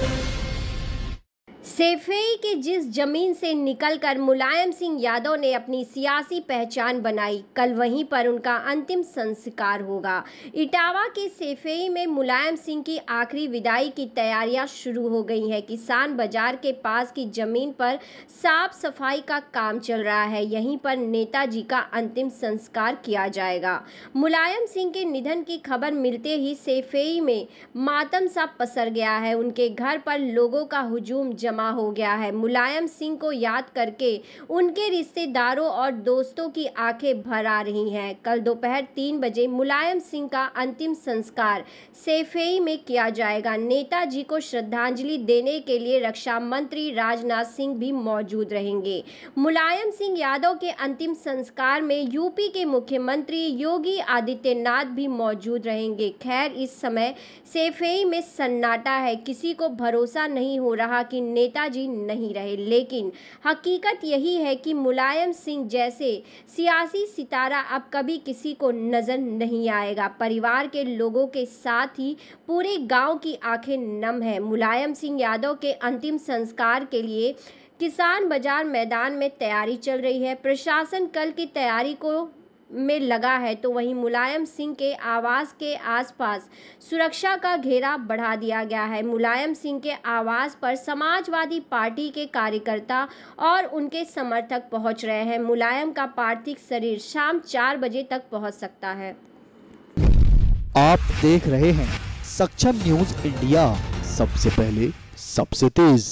Thank you. Saifai की जिस जमीन से निकलकर मुलायम सिंह यादव ने अपनी सियासी पहचान बनाई कल वहीं पर उनका अंतिम संस्कार होगा इटावा के सेफई में मुलायम सिंह की आखिरी विदाई की तैयारियां शुरू हो गई हैं किसान बाजार के पास की जमीन पर साफ सफाई का काम चल रहा है यहीं पर नेताजी का अंतिम संस्कार किया जाएगा मुलायम सिंह के निधन की खबर मिलते ही सेफई में मातम सा पसर गया है उनके घर पर लोगों का हुजूम जमा जमा हो गया है मुलायम सिंह को याद करके उनके रिश्तेदारों और दोस्तों की आंखें भर आ रही हैं कल दोपहर तीन बजे मुलायम सिंह का अंतिम संस्कार सेफेई में किया जाएगा नेताजी को श्रद्धांजलि देने के लिए रक्षा मंत्री राजनाथ सिंह भी मौजूद रहेंगे मुलायम सिंह यादव के अंतिम संस्कार में यूपी के मुख्यमंत्री योगी आदित्यनाथ भी मौजूद रहेंगे खैर इस समय सेफेई में सन्नाटा है किसी को भरोसा नहीं हो रहा कि नेता नेताजी नहीं रहे लेकिन हकीकत यही है कि मुलायम सिंह जैसे सियासी सितारा अब कभी किसी को नज़र नहीं आएगा परिवार के लोगों के साथ ही पूरे गांव की आंखें नम है मुलायम सिंह यादव के अंतिम संस्कार के लिए किसान बाजार मैदान में तैयारी चल रही है प्रशासन कल की तैयारी को में लगा है तो वहीं मुलायम सिंह के आवास के आसपास सुरक्षा का घेरा बढ़ा दिया गया है मुलायम सिंह के आवास पर समाजवादी पार्टी के कार्यकर्ता और उनके समर्थक पहुंच रहे हैं मुलायम का पार्थिव शरीर शाम चार बजे तक पहुंच सकता है आप देख रहे हैं सक्षम न्यूज इंडिया सबसे पहले सबसे तेज